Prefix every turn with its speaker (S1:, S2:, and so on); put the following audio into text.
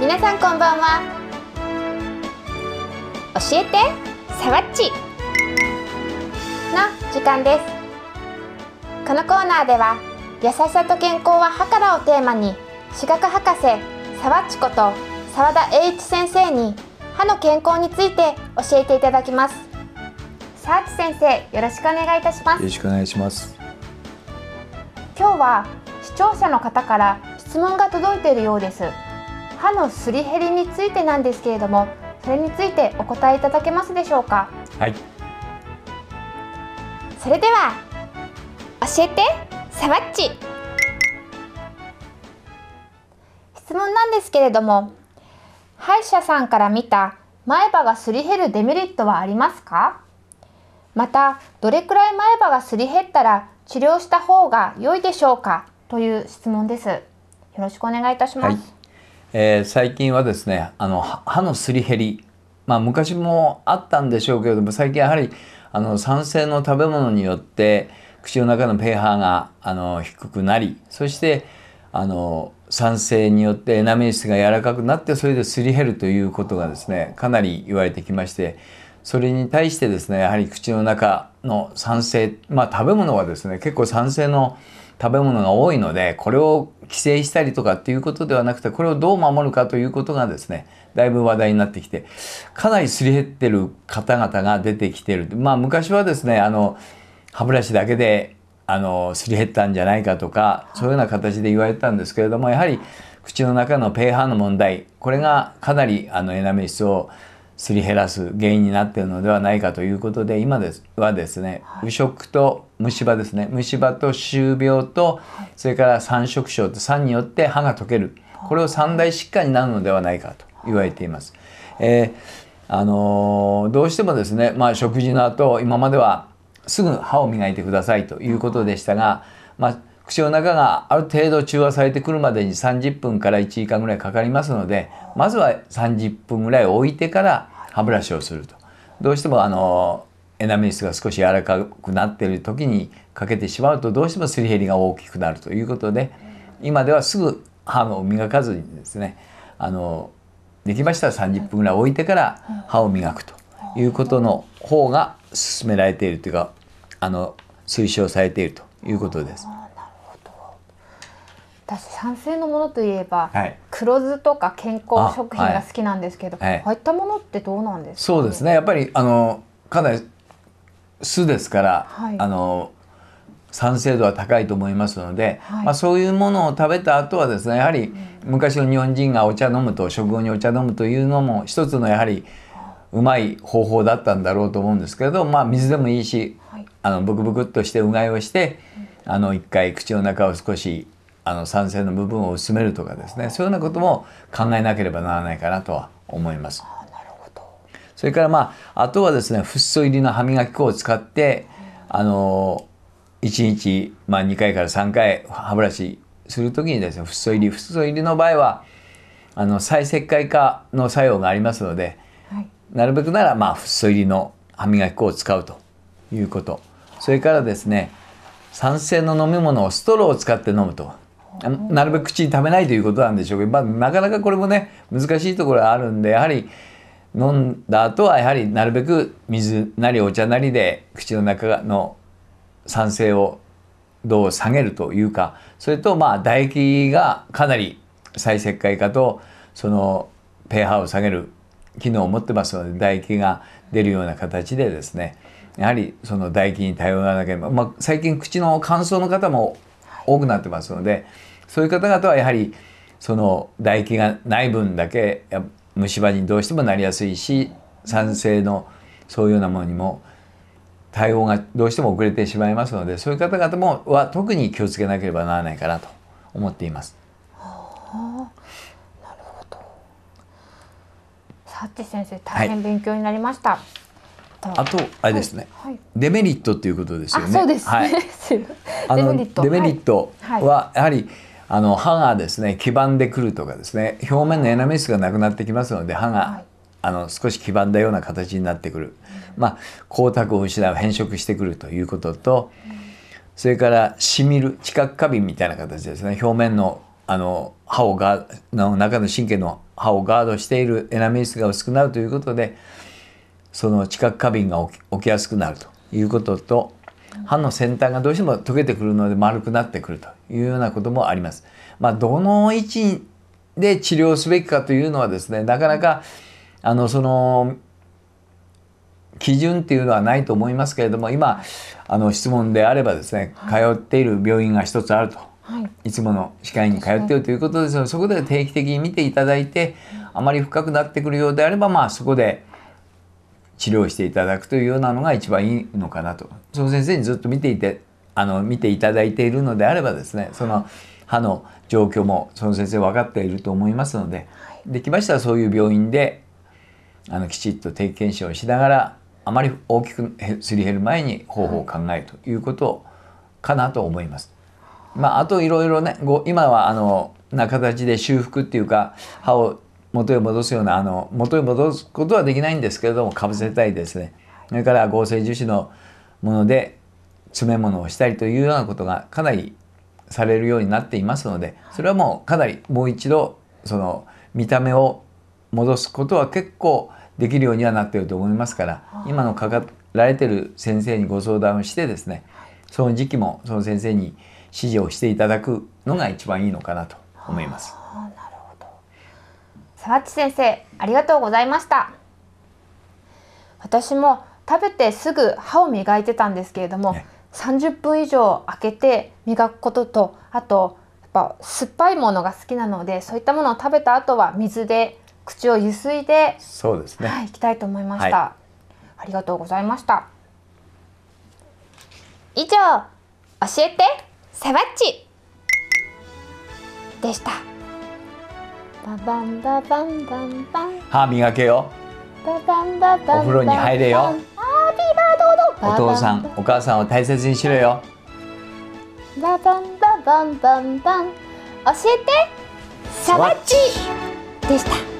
S1: 皆さんこんばんは教えてさわっちの時間ですこのコーナーでは優しさと健康は歯からをテーマに歯学博士さわっちこと澤田栄一先生に歯の健康について教えていただきますさわっち先生よろしくお願いいたしますよろ
S2: しくお願いします
S1: 今日は視聴者の方から質問が届いているようです歯のすり減りについてなんですけれどもそれについてお答えいただけますでしょうかはいそれでは教えてサワッチ質問なんですけれども歯医者さんから見た前歯がすり減るデメリットはありますかまたどれくらい前歯がすり減ったら治療した方が良いでしょうかという質問ですよろしくお願いいたします、はい
S2: えー、最近はですねあの歯のすり減り、まあ、昔もあったんでしょうけれども最近やはりあの酸性の食べ物によって口の中の pH があの低くなりそしてあの酸性によってエナメル質が柔らかくなってそれですり減るということがですねかなり言われてきましてそれに対してですねやはり口の中の酸性まあ食べ物はですね結構酸性の食べ物が多いのでこれを規制したりとかっていうことではなくてこれをどう守るかということがですねだいぶ話題になってきてかなりすり減ってる方々が出てきてるまあ昔はですねあの歯ブラシだけであのすり減ったんじゃないかとかそういうような形で言われたんですけれどもやはり口の中の pH の問題これがかなりあのエナメ質をすり減らす原因になっているのではないかということで今ですはですね右食と虫歯ですね虫歯と歯周病とそれから三色症と酸によって歯が溶けるこれを三大疾患になるのではないかと言われています。えー、あのー、どうしてもですね、まあ、食事の後今まではすぐ歯を磨いてくださいということでしたが、まあ口の中がある程度中和されてくるまでに30分から1時間ぐらいかかりますのでまずは30分ぐらい置いてから歯ブラシをするとどうしてもあのエナメリスが少し柔らかくなっている時にかけてしまうとどうしてもすり減りが大きくなるということで今ではすぐ歯を磨かずにですねあのできましたら30分ぐらい置いてから歯を磨くということの方が勧められているというかあの推奨されているということで
S1: す。私酸性のものといえば、はい、黒酢とか健康食品が好きなんですけど、はい、いったものってどうなんです
S2: か、ね、そうですねやっぱりあのかなり酢ですから、はい、あの酸性度は高いと思いますので、はい、まあ、そういうものを食べた後はですねやはり昔の日本人がお茶飲むと食後にお茶飲むというのも一つのやはりうまい方法だったんだろうと思うんですけど、まあ、水でもいいし、あのブクブクっとしてうがいをして、あの一回口の中を少しあの酸性の部分を薄めるとかですねそういうようなことも考えなければならないかなとは思います。それからまああとはですねフッ素入りの歯磨き粉を使ってあの1日、まあ、2回から3回歯ブラシする時にですねフッ素入りフッ素入りの場合はあの再石灰化の作用がありますので、はい、なるべくならまあフッ素入りの歯磨き粉を使うということそれからですね酸性の飲み物をストローを使って飲むとなるべく口に食べないということなんでしょうけど、まあ、なかなかこれもね難しいところがあるんでやはり飲んだ後はやはりなるべく水なりお茶なりで口の中の酸性をどう下げるというかそれとまあ唾液がかなり再石灰化とその pH を下げる機能を持ってますので唾液が出るような形でですねやはりその唾液に頼らなければ、まあ、最近口の乾燥の方も多くなってますのでそういう方々はやはりその唾液がない分だけ虫歯にどうしてもなりやすいし酸性のそういうようなものにも対応がどうしても遅れてしまいますのでそういう方々もは特に気をつけなければならないかなと思っています。
S1: はあ、なるほど。さっち先生大変勉強になりました。はい
S2: あとあれですね、はいはい、デメリットっていうことですよね。そうです、ね、はい、
S1: あのデメリッ
S2: トはやはり、あの歯がですね黄ばんでくるとかですね表面のエナメスがなくなってきますので歯が、あの少し黄ばんだような形になってくる、まあ、光沢を失う変色してくるということと、それからしみる知覚過敏みたいな形ですね表面のあの歯をガの中の神経の歯をガードしているエナメスが薄くなるということで。その知覚過敏が起きやすくなるということと歯の先端がどうしても溶けてくるので丸くなってくるというようなこともあります。まあ、どの位置で治療すべきかというのはですねなかなかあのその基準っていうのはないと思いますけれども今あの質問であればですね、はい、通っている病院が一つあると、はい、いつもの歯科医に通っているということですのでそこで定期的に見ていただいてあまり深くなってくるようであればまあそこで治療していただくというようなのが一番いいのかなと。その先生にずっと見ていて、あの、見ていただいているのであればですね、その歯の状況もその先生分かっていると思いますので、できましたらそういう病院で、あの、きちっと定期検診をしながら、あまり大きくすり減る前に方法を考えるということかなと思います。まあ、あといろいろね、今はあの、な形で修復っていうか、歯を元へ戻すようなあの元へ戻すことはできないんですけれどもかぶせたりですねそれから合成樹脂のもので詰め物をしたりというようなことがかなりされるようになっていますのでそれはもうかなりもう一度その見た目を戻すことは結構できるようにはなっていると思いますから今のかかられてる先生にご相談をしてですねその時期もその先生に指示をしていただくのが一番いいのかなと思いま
S1: す。沢地先生ありがとうございました私も食べてすぐ歯を磨いてたんですけれども、ね、30分以上開けて磨くこととあとやっぱ酸っぱいものが好きなのでそういったものを食べた後は水で口をゆすいで
S2: そうですね、はい、行
S1: きたいと思いました、はい、ありがとうございました以上教えてサワッチでした。ババンババンバンバン
S2: 歯磨けよ
S1: ババンババンお風呂に入れよお父さん
S2: お母さんを大切にしろよ
S1: ババンババンバンバン教えてサワッチでした